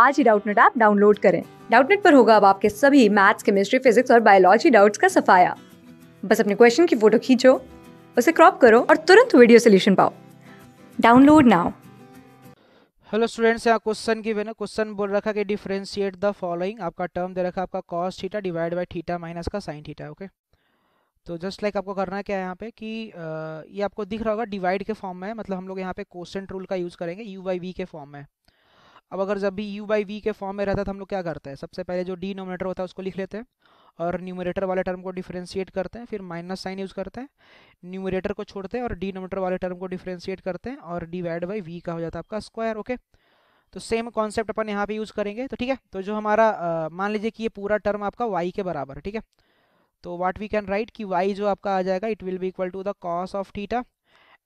आज ही Doubtnut app download करें डाउटनेट पर होगा अब आपके सभी मैथ्स केमिस्ट्री फिजिक्स और बायोलॉजी डाउट्स का सफाया बस अपने क्वेश्चन की फोटो खींचो उसे क्रॉप करो और तुरंत वीडियो सोल्यूशन पाओ डाउनलोड नाउ हेलो स्टूडेंट्स यहाँ क्वेश्चन की ना क्वेश्चन बोल रखा कि डिफ्रेंशिएट द फॉलोइंग आपका टर्म दे रखा है आपका cos theta divide by theta minus का साइन थीटा ओके तो जस्ट लाइक आपको करना क्या है यहाँ पे कि ये आपको दिख रहा होगा डिवाइड के फॉर्म में मतलब हम लोग यहाँ पे क्वेश्चन रूल का यूज़ करेंगे यू बाई वी के फॉर्म में अब अगर जब भी यू बाई वी के फॉर्म में रहता है तो हम लोग क्या करते हैं सबसे पहले जो डी होता है उसको लिख लेते हैं और न्यूमरेटर वाले टर्म को डिफ्रेंशिएट करते हैं फिर माइनस साइन यूज़ करते हैं न्यूमरेटर को छोड़ते हैं और डी वाले टर्म को डिफ्रेंशिएट करते हैं और डिवाइड बाई वी का हो जाता है आपका स्क्वायर ओके तो सेम कॉन्सेप्ट अपन यहाँ पे यूज़ करेंगे तो ठीक है तो जो हमारा मान लीजिए कि ये पूरा टर्म आपका वाई के बराबर है ठीक है तो वाट वी कैन राइट कि वाई जो आपका आ जाएगा it will be equal to the cos of theta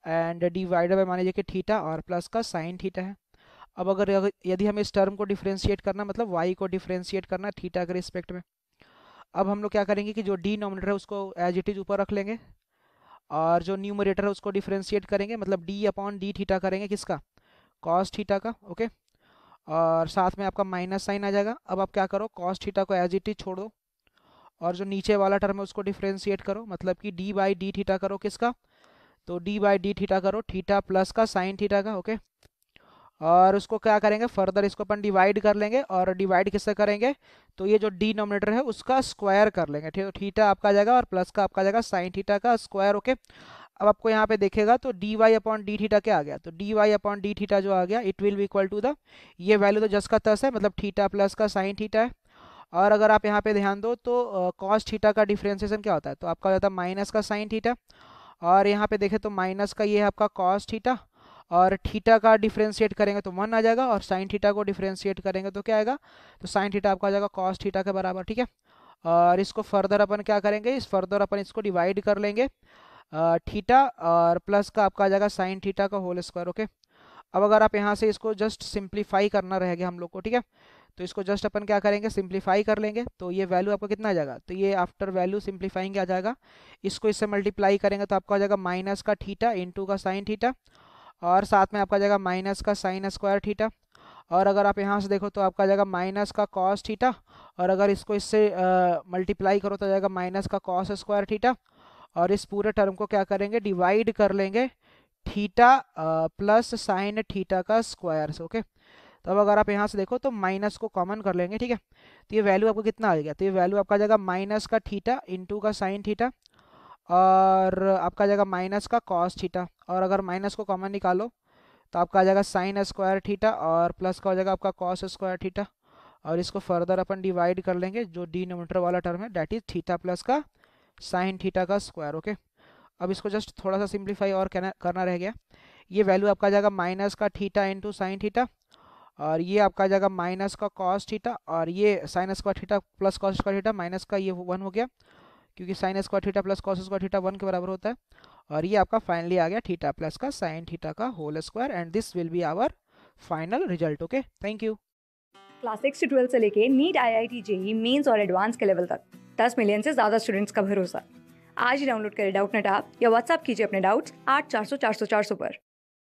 and divide by मान लीजिए कि थीटा और प्लस का साइन थीटा है अब अगर यदि हमें इस टर्म को डिफ्रेंशिएट करना मतलब वाई को डिफ्रेंशिएट करना थीटा के रिस्पेक्ट में अब हम लोग क्या करेंगे कि जो डी नॉमिनेटर है उसको एज इट इज़ ऊपर रख लेंगे और जो न्यूमरेटर है उसको डिफ्रेंशिएट करेंगे मतलब डी अपॉन डी थीटा करेंगे किसका कॉस थीटा का ओके और साथ में आपका माइनस साइन आ जाएगा अब आप क्या करो कॉस थीटा को एज इट इज छोड़ दो और जो नीचे वाला टर्म है उसको डिफ्रेंशिएट करो मतलब कि डी बाई डी थीटा करो किसका तो डी बाई डी थीटा करो थीटा प्लस का साइन थीटा का ओके okay? और उसको क्या करेंगे फर्दर इसको अपन डिवाइड कर लेंगे और डिवाइड किससे करेंगे तो ये जो डिनोमिनेटर है उसका स्क्वायर कर लेंगे ठीक है थीटा तो आपका आ जाएगा और प्लस का आपका आ जाएगा साइन थीटा का स्क्वायर ओके अब आपको यहाँ पे देखेगा तो D Y upon D theta क्या आ गया तो D Y upon D theta जो आ गया it will equal to the ये वैल्यू तो जस का तस है मतलब थीटा प्लस का साइन थीटा है और अगर आप यहाँ पे ध्यान दो तो कॉस uh, थीटा का डिफ्रेंसिएशन क्या होता है तो आपका हो जाता है माइनस का साइन थीटा और यहाँ पे देखें तो माइनस का ये है आपका कॉस थीटा और थीटा का डिफ्रेंशिएट करेंगे तो वन आ जाएगा और साइन थीटा को डिफ्रेंशिएट करेंगे तो क्या आएगा तो साइन थीटा आपका आ जाएगा कॉस थीटा के बराबर ठीक है और इसको फर्दर अपन क्या करेंगे इस फर्दर अपन इसको डिवाइड कर लेंगे थीटा और प्लस का आपका आ जाएगा साइन थीटा का होल स्क्वायर ओके अब अगर आप यहाँ से इसको जस्ट सिंप्लीफाई करना रहेगा हम लोग को ठीक है तो इसको जस्ट अपन क्या करेंगे सिंप्लीफाई कर लेंगे तो ये वैल्यू आपका कितना आ जाएगा तो ये आफ्टर वैल्यू सिंप्लीफाइंग आ जाएगा इसको इससे मल्टीप्लाई करेंगे तो आपका आ जाएगा माइनस का थीटा इंटू का साइन थीटा और साथ में आपका जाएगा माइनस का साइन स्क्वायर ठीठा और अगर आप यहाँ से देखो तो आपका जाएगा माइनस का कॉस ठीठा और अगर इसको इससे मल्टीप्लाई करो तो जाएगा माइनस का कॉस स्क्वायर ठीठा और इस पूरे टर्म को क्या करेंगे डिवाइड कर लेंगे ठीठा प्लस साइन ठीटा का स्क्वायर से ओके तो अब अगर आप यहाँ से देखो तो माइनस को कॉमन कर लेंगे ठीक है तो ये वैल्यू आपको कितना आ गया तो ये वैल्यू आपका जाएगा माइनस का थीटा इंटू का साइन ठीठा और आपका आ जाएगा माइनस का कॉस थीटा और अगर माइनस को कॉमन निकालो तो आपका आ जाएगा साइन स्क्वायर थीटा और प्लस का हो जाएगा आपका कॉस स्क्वायर थीटा और इसको फर्दर अपन डिवाइड कर लेंगे जो डिनोमीटर वाला टर्म है डैट इज थीटा प्लस का साइन थीटा का स्क्वायर ओके अब इसको जस्ट थोड़ा सा सिंप्लीफाई और करना करना रह गया ये वैल्यू आपका आ जाएगा माइनस का थीटा इंटू साइन थीटा और ये आपका आ जाएगा माइनस का कॉस थीटा और ये sine square theta plus cos square theta minus का ये वन हो गया क्योंकि sine square theta plus cos square theta one के बराबर होता है और ये आपका फाइनली आ गया थीटा प्लस का साइन थीटा का whole square and this will be our final result okay thank you class six से ट्वेल्थ से लेके NEET I I T JEE mains और एडवांस के लेवल तक दस मिलियन से ज़्यादा स्टूडेंट्स का भरोसा आज ही डाउनलोड करें डाउट नेट आप या व्हाट्सअप कीजिए अपने डाउट्स आठ चार सौ चार सौ चार सौ पर